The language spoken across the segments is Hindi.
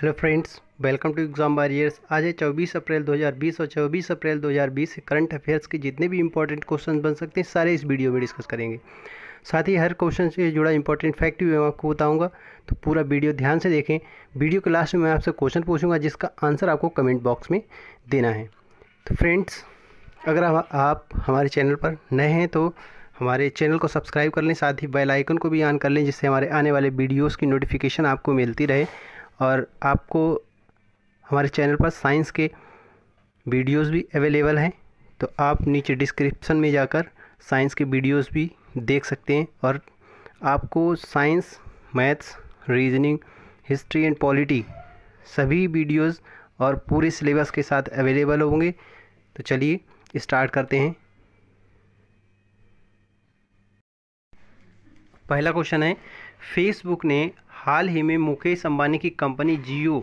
hello friends welcome to exam warriors आज है 24 अप्रैल 2020 और 24 अप्रैल 2020 से करंट अफेयर्स के जितने भी इंपॉर्टेंट क्वेश्चन बन सकते हैं सारे इस वीडियो में डिस्कस करेंगे साथ ही हर क्वेश्चन से जुड़ा इंपॉर्टेंट फैक्ट भी मैं आपको बताऊंगा तो पूरा वीडियो ध्यान से देखें वीडियो के लास्ट में मैं आपसे क्वेश्चन पूछूंगा जिसका आंसर आपको कमेंट बॉक्स में देना है तो फ्रेंड्स अगर आप हमारे चैनल पर नए हैं तो हमारे चैनल को सब्सक्राइब कर लें साथ ही बेल आइकन को भी ऑन कर लें जिससे हमारे आने वाले वीडियोस की नोटिफिकेशन आपको मिलती रहे और आपको हमारे चैनल पर साइंस के वीडियोस भी अवेलेबल हैं तो आप नीचे डिस्क्रिप्शन में जाकर साइंस के वीडियोस भी देख सकते हैं और आपको science maths reasoning history and polity सभी वीडियोस और पूरे सिलेबस के साथ अवेलेबल होंगे तो चलिए स्टार्ट करते हैं पहला क्वेश्चन है फेसबुक ने हाल ही में मुकेश अंबानी की कंपनी जियो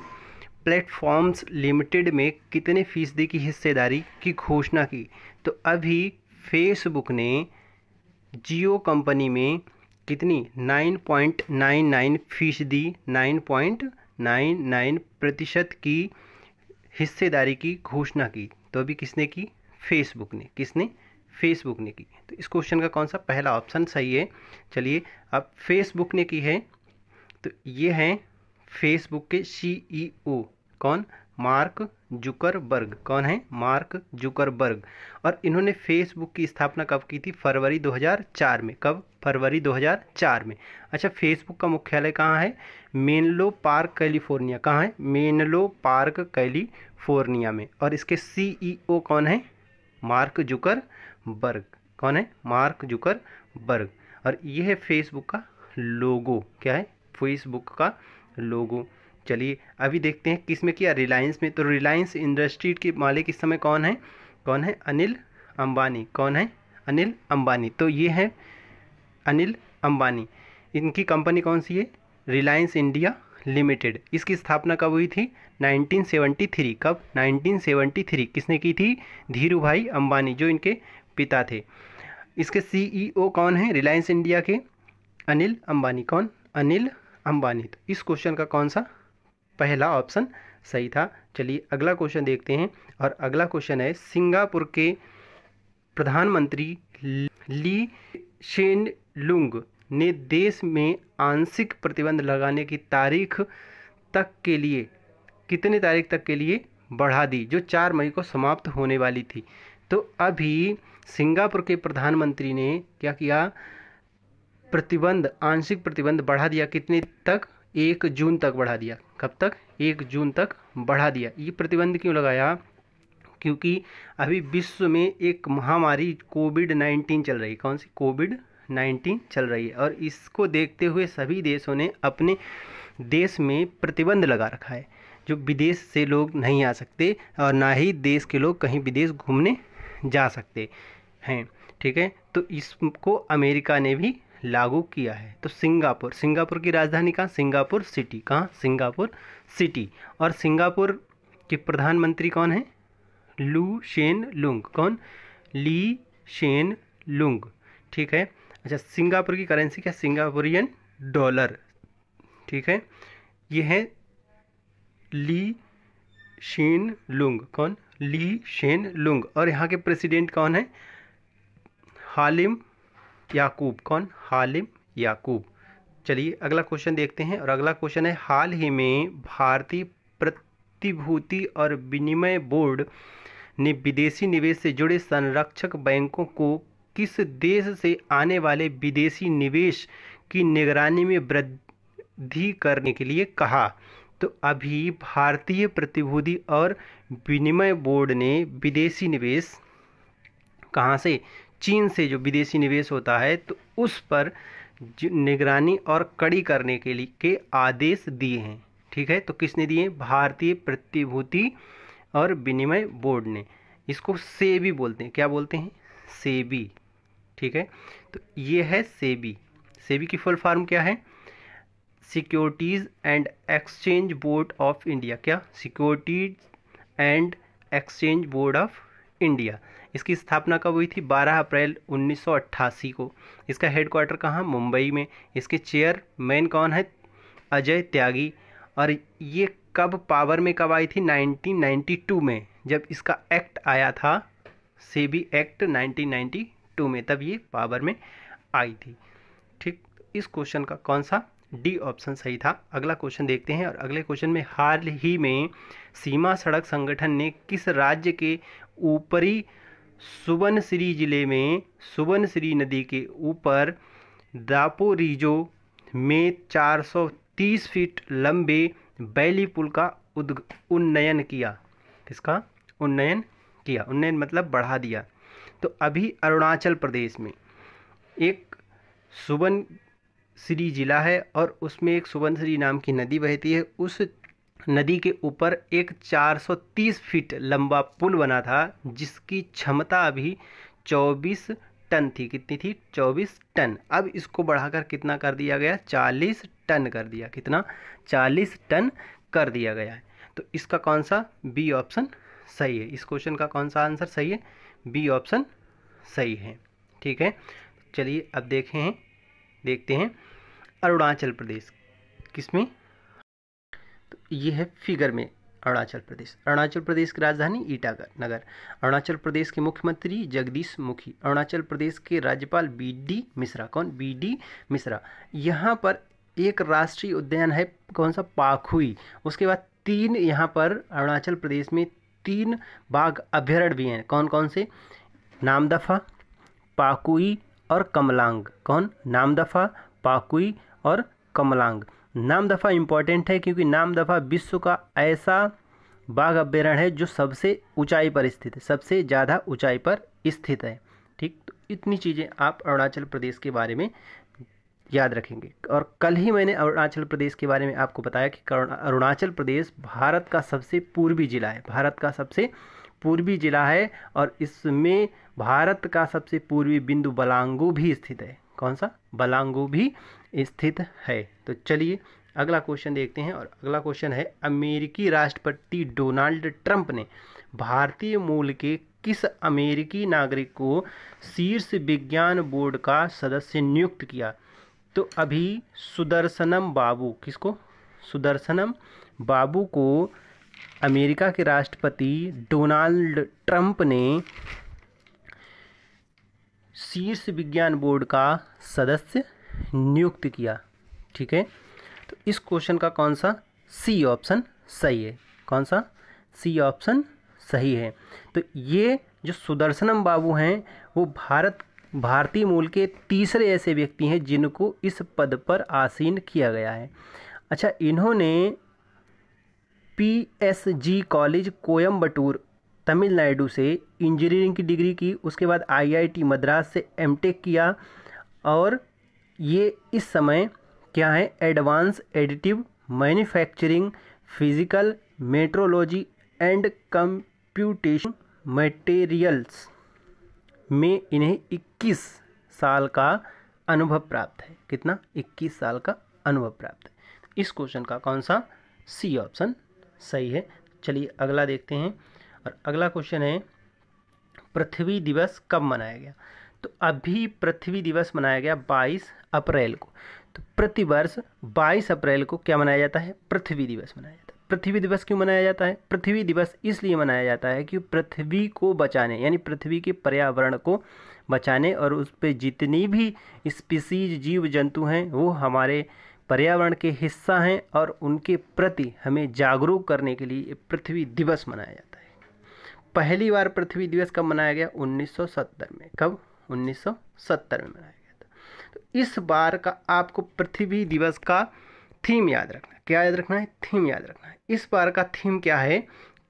प्लेटफॉर्म्स लिमिटेड में कितने फीसदी की हिस्सेदारी की घोषणा की तो अभी फेसबुक ने जियो कंपनी में कितनी 9.99 फीसदी 9.99 प्रतिशत की हिस्सेदारी की घोषणा की तो अभी किसने की फेसबुक ने किसने फेसबुक ने की तो इस क्वेश्चन का कौन सा पहला ऑप्शन सही है चलिए अब फेसबुक ने की है तो ये हैं फेसबुक के सीईओ e कौन मार्क जुकरबर्ग कौन है मार्क जुकरबर्ग और इन्होंने फेसबुक की स्थापना कब की थी फरवरी 2004 में कब फरवरी 2004 में अच्छा फेसबुक का मुख्यालय कहाँ है मेनलो पार्क कैलिफोर्निया कहाँ है मेनलो पार्क कैलिफोर्निया में और इसके सीईओ e कौन है मार्क जुकर बर्ग कौन है मार्क जुकर बर्ग और ये है फेसबुक का लोगो क्या है फेसबुक का लोगो चलिए अभी देखते हैं किस में किया रिलायंस में तो रिलायंस इंडस्ट्री के मालिक इस समय कौन है कौन है अनिल अंबानी कौन है अनिल अंबानी तो ये है अनिल अंबानी इनकी कंपनी कौन सी है रिलायंस इंडिया लिमिटेड इसकी स्थापना कब हुई थी 1973 कब 1973 किसने की थी धीरू भाई अंबानी जो इनके पिता थे इसके सीईओ e कौन है रिलायंस इंडिया के अनिल अंबानी कौन अनिल अंबानी तो इस क्वेश्चन का कौन सा पहला ऑप्शन सही था चलिए अगला क्वेश्चन देखते हैं और अगला क्वेश्चन है सिंगापुर के प्रधानमंत्री ली शेन लुंग ने देश में आंशिक प्रतिबंध लगाने की तारीख तक के लिए कितने तारीख तक के लिए बढ़ा दी जो चार मई को समाप्त होने वाली थी तो अभी सिंगापुर के प्रधानमंत्री ने क्या किया प्रतिबंध आंशिक प्रतिबंध बढ़ा दिया कितने तक एक जून तक बढ़ा दिया कब तक एक जून तक बढ़ा दिया ये प्रतिबंध क्यों लगाया क्योंकि अभी विश्व में एक महामारी कोविड नाइन्टीन चल रही कौन सी कोविड नाइन्टीन चल रही है और इसको देखते हुए सभी देशों ने अपने देश में प्रतिबंध लगा रखा है जो विदेश से लोग नहीं आ सकते और ना ही देश के लोग कहीं विदेश घूमने जा सकते हैं ठीक है तो इसको अमेरिका ने भी लागू किया है तो सिंगापुर सिंगापुर की राजधानी कहाँ सिंगापुर सिटी कहाँ सिंगापुर सिटी और सिंगापुर के प्रधानमंत्री कौन है लू शेन लुंग कौन ली शेन लुंग ठीक है अच्छा सिंगापुर की करेंसी क्या सिंगापुरियन डॉलर ठीक है ये है ली शेन लुंग कौन ली शेन लुंग और यहाँ के प्रेसिडेंट कौन है हालिम याकूब कौन हालिम याकूब चलिए अगला क्वेश्चन देखते हैं और अगला क्वेश्चन है हाल ही में भारतीय प्रतिभूति और विनिमय बोर्ड ने विदेशी निवेश से जुड़े संरक्षक बैंकों को किस देश से आने वाले विदेशी निवेश की निगरानी में वृद्धि करने के लिए कहा तो अभी भारतीय प्रतिभूति और विनिमय बोर्ड ने विदेशी निवेश कहाँ से चीन से जो विदेशी निवेश होता है तो उस पर निगरानी और कड़ी करने के लिए के आदेश दिए हैं ठीक है तो किसने दिए भारतीय प्रतिभूति और विनिमय बोर्ड ने इसको सेबी बोलते हैं क्या बोलते हैं सेबी ठीक है तो ये है सेबी सेबी की फुल फॉर्म क्या है Securities and Exchange Board of India क्या Securities and Exchange Board of India इसकी स्थापना कब हुई थी 12 अप्रैल 1988 को इसका हेडक्वार्टर कहाँ मुंबई में इसके चेयरमैन कौन है अजय त्यागी और ये कब पावर में कब आई थी 1992 में जब इसका एक्ट आया था सेबी एक्ट 1992 में तब ये पावर में आई थी ठीक इस क्वेश्चन का कौन सा डी ऑप्शन सही था अगला क्वेश्चन देखते हैं और अगले क्वेश्चन में हाल ही में सीमा सड़क संगठन ने किस राज्य के ऊपरी सुबनसिरी ज़िले में सुबनसिरी नदी के ऊपर दापोरिजो में 430 फीट लंबे बैली पुल का उद उन्नयन किया किसका उन्नयन किया उन्नयन मतलब बढ़ा दिया तो अभी अरुणाचल प्रदेश में एक सुबन श्री ज़िला है और उसमें एक श्री नाम की नदी बहती है उस नदी के ऊपर एक 430 फीट लंबा पुल बना था जिसकी क्षमता अभी 24 टन थी कितनी थी 24 टन अब इसको बढ़ाकर कितना कर दिया गया 40 टन कर दिया कितना 40 टन कर दिया गया है तो इसका कौन सा बी ऑप्शन सही है इस क्वेश्चन का कौन सा आंसर सही है बी ऑप्शन सही है ठीक है चलिए अब देखें हैं देखते हैं अरुणाचल प्रदेश किसमें ये है फिगर में अरुणाचल प्रदेश अरुणाचल प्रदेश की राजधानी ईटागर नगर अरुणाचल प्रदेश के मुख्यमंत्री जगदीश मुखी अरुणाचल प्रदेश के राज्यपाल बी डी मिश्रा कौन बी डी मिश्रा यहाँ पर एक राष्ट्रीय उद्यान है कौन सा पाखुई उसके बाद तीन यहाँ पर अरुणाचल प्रदेश में तीन बाघ अभ्यारण्य भी हैं कौन कौन से नामदफा पाकुई और कमलांग कौन नामदफा पाकुई और कमलांग नाम दफ़ा इम्पॉर्टेंट है क्योंकि नाम दफ़ा विश्व का ऐसा बाघ अभ्यारण्य है जो सबसे ऊंचाई पर स्थित है सबसे ज़्यादा ऊंचाई पर स्थित है ठीक तो इतनी चीज़ें आप अरुणाचल प्रदेश के बारे में याद रखेंगे और कल ही मैंने अरुणाचल प्रदेश के बारे में आपको बताया कि अरुणाचल प्रदेश भारत का सबसे पूर्वी जिला है भारत का सबसे पूर्वी जिला है और इसमें भारत का सबसे पूर्वी बिंदु बलांगू भी स्थित है कौन सा बलांगू भी स्थित है तो चलिए अगला क्वेश्चन देखते हैं और अगला क्वेश्चन है अमेरिकी राष्ट्रपति डोनाल्ड ट्रंप ने भारतीय मूल के किस अमेरिकी नागरिक को शीर्ष विज्ञान बोर्ड का सदस्य नियुक्त किया तो अभी सुदर्शनम बाबू किसको सुदर्शनम बाबू को अमेरिका के राष्ट्रपति डोनाल्ड ट्रंप ने शीर्ष विज्ञान बोर्ड का सदस्य नियुक्त किया ठीक है तो इस क्वेश्चन का कौन सा सी ऑप्शन सही है कौन सा सी ऑप्शन सही है तो ये जो सुदर्शनम बाबू हैं वो भारत भारतीय मूल के तीसरे ऐसे व्यक्ति हैं जिनको इस पद पर आसीन किया गया है अच्छा इन्होंने पीएसजी कॉलेज कोयम्बटूर तमिलनाडु से इंजीनियरिंग की डिग्री की उसके बाद आईआईटी मद्रास से एमटेक किया और ये इस समय क्या है advance additive manufacturing physical metrology and computation materials में इन्हें 21 साल का अनुभव प्राप्त है कितना 21 साल का अनुभव प्राप्त है इस क्वेश्चन का कौन सा सी ऑप्शन सही है चलिए अगला देखते हैं और अगला क्वेश्चन है पृथ्वी दिवस कब मनाया गया तो अभी पृथ्वी दिवस मनाया गया 22 अप्रैल को तो प्रतिवर्ष 22 अप्रैल को क्या मनाया जाता है पृथ्वी दिवस मनाया जाता है पृथ्वी दिवस क्यों मनाया जाता है पृथ्वी दिवस इसलिए मनाया जाता है कि पृथ्वी को बचाने यानी पृथ्वी के पर्यावरण को बचाने और उस पर जितनी भी स्पीसीज जीव जंतु हैं वो हमारे पर्यावरण के हिस्सा हैं और उनके प्रति हमें जागरूक करने के लिए पृथ्वी दिवस मनाया जाता है पहली बार पृथ्वी दिवस कब मनाया गया 1970 में कब 1970 में मनाया गया था तो इस बार का आपको पृथ्वी दिवस का थीम याद रखना है क्या याद रखना है थीम याद रखना है इस बार का थीम क्या है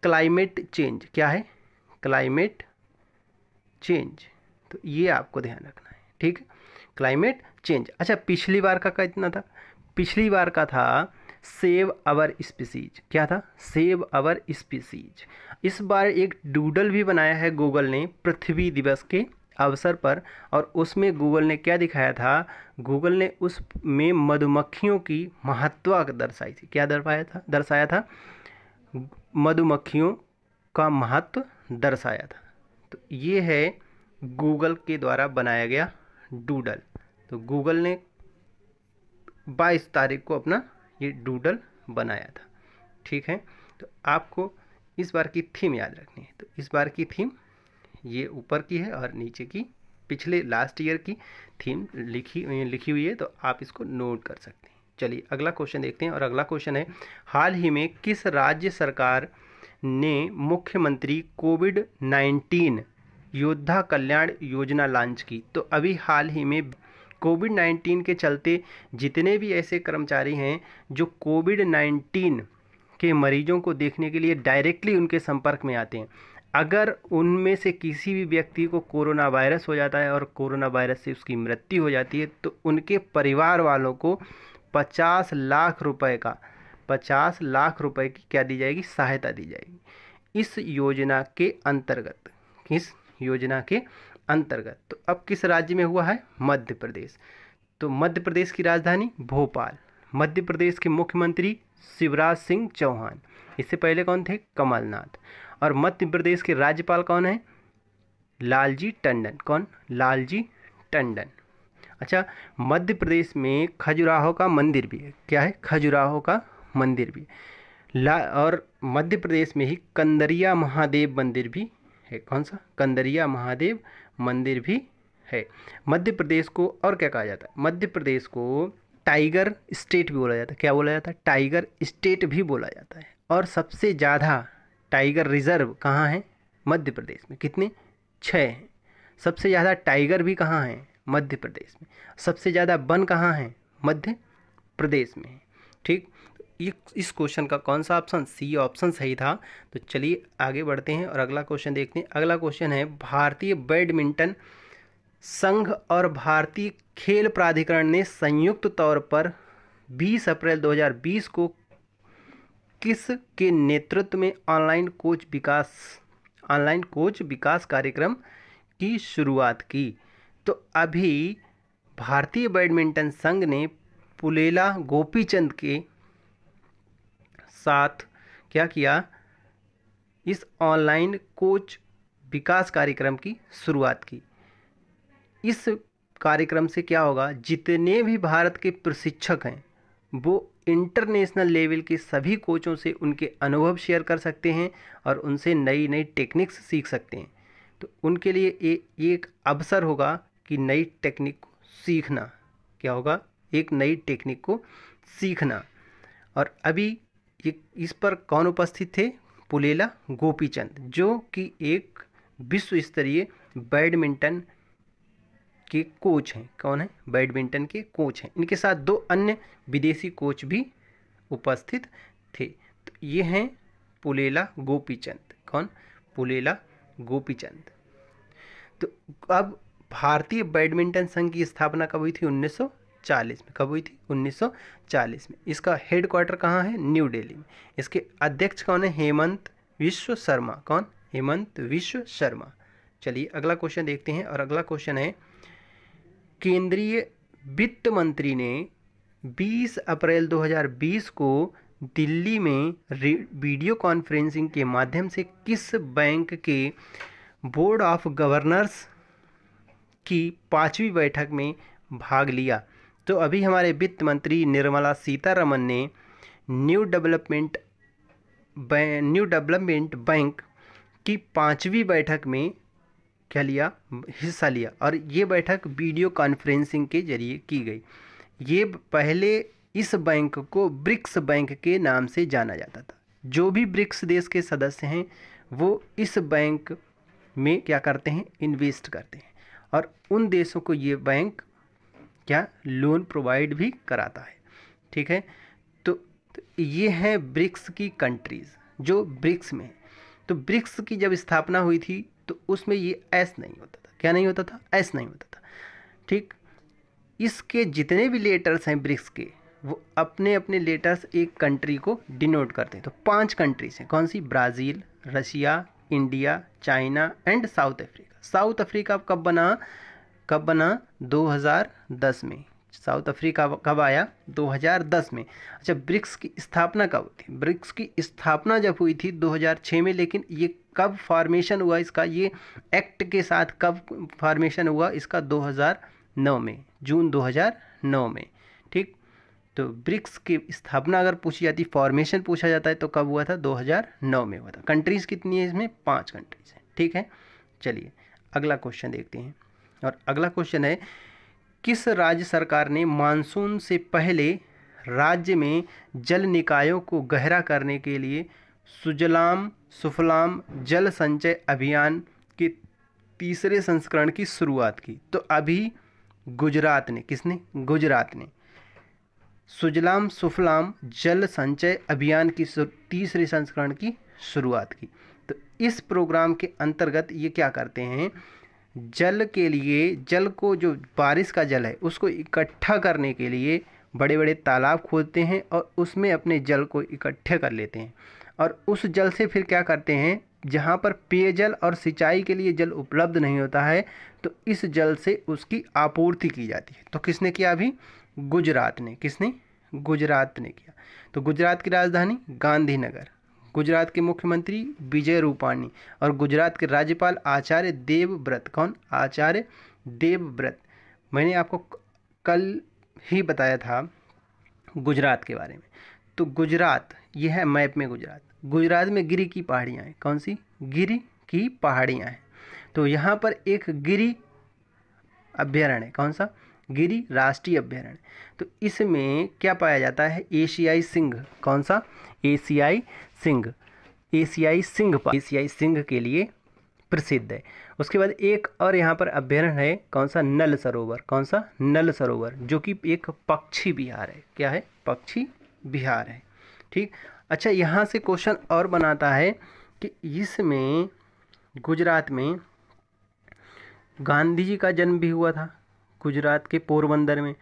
क्लाइमेट चेंज क्या है क्लाइमेट चेंज तो ये आपको ध्यान रखना है ठीक क्लाइमेट चेंज अच्छा पिछली बार का कितना था पिछली बार का था सेव अवर स्पीसीज क्या था सेव अवर स्पीसीज इस बार एक डूडल भी बनाया है गूगल ने पृथ्वी दिवस के अवसर पर और उसमें गूगल ने क्या दिखाया था गूगल ने उस में मधुमक्खियों की महत्व दर्शाई थी क्या दर्शाया था दर्शाया था मधुमक्खियों का महत्व दर्शाया था तो ये है गूगल के द्वारा बनाया गया डूडल तो गूगल ने 22 तारीख को अपना ये डूडल बनाया था ठीक है तो आपको इस बार की थीम याद रखनी है तो इस बार की थीम ये ऊपर की है और नीचे की पिछले लास्ट ईयर की थीम लिखी लिखी हुई है तो आप इसको नोट कर सकते हैं चलिए अगला क्वेश्चन देखते हैं और अगला क्वेश्चन है हाल ही में किस राज्य सरकार ने मुख्यमंत्री कोविड नाइन्टीन योद्धा कल्याण योजना लॉन्च की तो अभी हाल ही में कोविड नाइन्टीन के चलते जितने भी ऐसे कर्मचारी हैं जो कोविड नाइन्टीन के मरीजों को देखने के लिए डायरेक्टली उनके संपर्क में आते हैं अगर उनमें से किसी भी व्यक्ति को कोरोना वायरस हो जाता है और कोरोना वायरस से उसकी मृत्यु हो जाती है तो उनके परिवार वालों को पचास लाख रुपए का पचास लाख रुपए की क्या दी जाएगी सहायता दी जाएगी इस योजना के अंतर्गत किस योजना के अंतर्गत तो अब किस राज्य में हुआ है मध्य प्रदेश तो मध्य प्रदेश की राजधानी भोपाल मध्य प्रदेश के मुख्यमंत्री शिवराज सिंह चौहान इससे पहले कौन थे कमलनाथ और मध्य प्रदेश के राज्यपाल कौन है लालजी टंडन कौन लालजी टंडन अच्छा मध्य प्रदेश में खजुराहो का मंदिर भी है क्या है खजुराहो का मंदिर भी ला और मध्य प्रदेश में ही कंदरिया महादेव मंदिर भी है कौन सा कंदरिया महादेव मंदिर भी है मध्य प्रदेश को और क्या कहा जाता है मध्य प्रदेश को टाइगर स्टेट भी बोला जाता है क्या बोला जाता है टाइगर स्टेट भी बोला जाता है और सबसे ज़्यादा टाइगर रिजर्व कहाँ है मध्य प्रदेश में कितने छः हैं सबसे ज़्यादा टाइगर भी कहाँ हैं मध्य प्रदेश में सबसे ज़्यादा वन कहाँ हैं मध्य प्रदेश में है ठीक इस क्वेश्चन का कौन सा ऑप्शन सी ऑप्शन सही था तो चलिए आगे बढ़ते हैं और अगला क्वेश्चन देखते हैं अगला क्वेश्चन है भारतीय बैडमिंटन संघ और भारतीय खेल प्राधिकरण ने संयुक्त तौर पर 20 अप्रैल 2020 को किस के नेतृत्व में ऑनलाइन कोच विकास ऑनलाइन कोच विकास कार्यक्रम की शुरुआत की तो अभी भारतीय बैडमिंटन संघ ने पुलेला गोपीचंद के साथ क्या किया इस ऑनलाइन कोच विकास कार्यक्रम की शुरुआत की इस कार्यक्रम से क्या होगा जितने भी भारत के प्रशिक्षक हैं वो इंटरनेशनल लेवल के सभी कोचों से उनके अनुभव शेयर कर सकते हैं और उनसे नई नई टेक्निक्स सीख सकते हैं तो उनके लिए ये एक अवसर होगा कि नई टेक्निक को सीखना क्या होगा एक नई टेक्निक को सीखना और अभी ये इस पर कौन उपस्थित थे पुलेला गोपीचंद जो कि एक विश्व स्तरीय बैडमिंटन के कोच हैं कौन है बैडमिंटन के कोच हैं इनके साथ दो अन्य विदेशी कोच भी उपस्थित थे तो ये हैं पुलेला गोपीचंद कौन पुलेला गोपीचंद तो अब भारतीय बैडमिंटन संघ की स्थापना कब हुई थी उन्नीस 1940 में कब हुई थी 1940 में इसका हेड क्वार्टर कहाँ है न्यू दिल्ली में इसके अध्यक्ष कौन है हेमंत विश्व शर्मा कौन हेमंत विश्व शर्मा चलिए अगला क्वेश्चन देखते हैं और अगला क्वेश्चन है केंद्रीय वित्त मंत्री ने 20 अप्रैल 2020 को दिल्ली में वीडियो कॉन्फ्रेंसिंग के माध्यम से किस बैंक के बोर्ड ऑफ गवर्नर्स की पांचवी बैठक में भाग लिया तो अभी हमारे वित्त मंत्री निर्मला सीतारमन ने new development new development bank की पांचवी बैठक में क्या लिया हिस्सा लिया और ये बैठक वीडियो कॉन्फ्रेंसिंग के जरिए की गई ये पहले इस बैंक को ब्रिक्स बैंक के नाम से जाना जाता था जो भी ब्रिक्स देश के सदस्य हैं वो इस बैंक में क्या करते हैं इन्वेस्ट करते हैं और उन देशों को ये बैंक क्या लोन प्रोवाइड भी कराता है ठीक है तो, तो ये है ब्रिक्स की कंट्रीज़ जो ब्रिक्स में तो ब्रिक्स की जब स्थापना हुई थी तो उसमें ये ऐस नहीं होता था क्या नहीं होता था ऐस नहीं होता था ठीक इसके जितने भी लेटर्स हैं ब्रिक्स के वो अपने अपने लेटर्स एक कंट्री को डिनोट करते हैं तो पांच कंट्रीज हैं कौन सी Brazil Russia India China and South Africa South Africa कब बना कब बना 2010 में साउथ अफ्रीका कब आया 2010 में अच्छा ब्रिक्स की स्थापना कब हुई थी ब्रिक्स की स्थापना जब हुई थी 2006 में लेकिन ये कब फॉर्मेशन हुआ इसका ये एक्ट के साथ कब फॉर्मेशन हुआ इसका 2009 में जून 2009 में ठीक तो ब्रिक्स की स्थापना अगर पूछी जाती फॉर्मेशन पूछा जाता है तो कब हुआ था 2009 में हुआ था कंट्रीज़ कितनी है इसमें पाँच कंट्रीज़ हैं ठीक है चलिए अगला क्वेश्चन देखते हैं और अगला क्वेश्चन है किस राज्य सरकार ने मानसून से पहले राज्य में जल निकायों को गहरा करने के लिए सुजलाम सुफलाम जल संचय अभियान के तीसरे संस्करण की शुरुआत की तो अभी गुजरात ने किसने गुजरात ने सुजलाम सुफलाम जल संचय अभियान की तीसरे संस्करण की शुरुआत की तो इस प्रोग्राम के अंतर्गत ये क्या करते हैं जल के लिए जल को जो बारिश का जल है उसको इकट्ठा करने के लिए बड़े बड़े तालाब खोदते हैं और उसमें अपने जल को इकट्ठे कर लेते हैं और उस जल से फिर क्या करते हैं जहाँ पर पेयजल और सिंचाई के लिए जल उपलब्ध नहीं होता है तो इस जल से उसकी आपूर्ति की जाती है तो किसने किया अभी गुजरात ने किसने गुजरात ने किया तो गुजरात की राजधानी गांधीनगर गुजरात के मुख्यमंत्री विजय रूपाणी और गुजरात के राज्यपाल आचार्य देवव्रत कौन आचार्य देवव्रत मैंने आपको कल ही बताया था गुजरात के बारे में तो गुजरात यह है मैप में गुजरात गुजरात में गिरी की पहाड़ियाँ हैं कौन सी गिरी की पहाड़ियाँ हैं तो यहाँ पर एक गिरी अभ्यारण्य कौन सा गिरी राष्ट्रीय अभ्यारण्य तो इसमें क्या पाया जाता है एशियाई सिंह कौन सा एशियाई सिंह एशियाई सिंह एशियाई सिंह के लिए प्रसिद्ध है उसके बाद एक और यहाँ पर अभ्यारण्य है कौन सा नल सरोवर कौन सा नल सरोवर जो कि एक पक्षी बिहार है क्या है पक्षी बिहार है ठीक अच्छा यहाँ से क्वेश्चन और बनाता है कि इसमें गुजरात में गांधी जी का जन्म भी हुआ था गुजरात के पोरबंदर में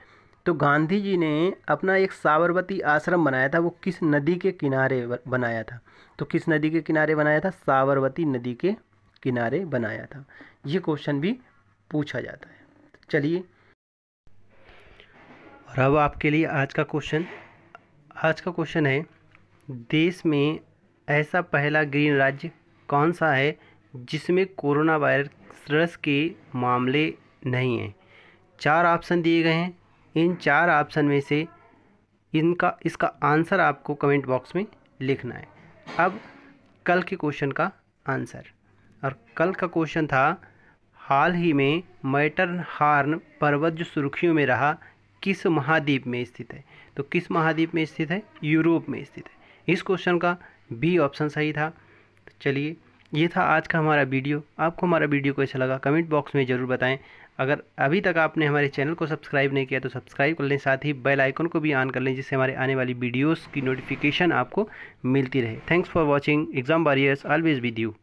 तो गांधी जी ने अपना एक साबरमती आश्रम बनाया था वो किस नदी के किनारे बनाया था तो किस नदी के किनारे बनाया था साबरमती नदी के किनारे बनाया था ये क्वेश्चन भी पूछा जाता है चलिए और अब आपके लिए आज का क्वेश्चन आज का क्वेश्चन है देश में ऐसा पहला ग्रीन राज्य कौन सा है जिसमें कोरोना वायरस के मामले नहीं हैं चार ऑप्शन दिए गए हैं इन चार ऑप्शन में से इनका इसका आंसर आपको कमेंट बॉक्स में लिखना है अब कल के क्वेश्चन का आंसर और कल का क्वेश्चन था हाल ही में मैटर्न हार्न पर्वत जो सुर्खियों में रहा किस महाद्वीप में स्थित है तो किस महाद्वीप में स्थित है यूरोप में स्थित है इस क्वेश्चन का बी ऑप्शन सही था तो चलिए ये था आज का हमारा वीडियो आपको हमारा वीडियो कैसा लगा कमेंट बॉक्स में ज़रूर बताएं अगर अभी तक आपने हमारे चैनल को सब्सक्राइब नहीं किया तो सब्सक्राइब कर लें साथ ही बेल आइकन को भी ऑन कर लें जिससे हमारे आने वाली वीडियोज़ की नोटिफिकेशन आपको मिलती रहे thanks for watching exam warriors always with you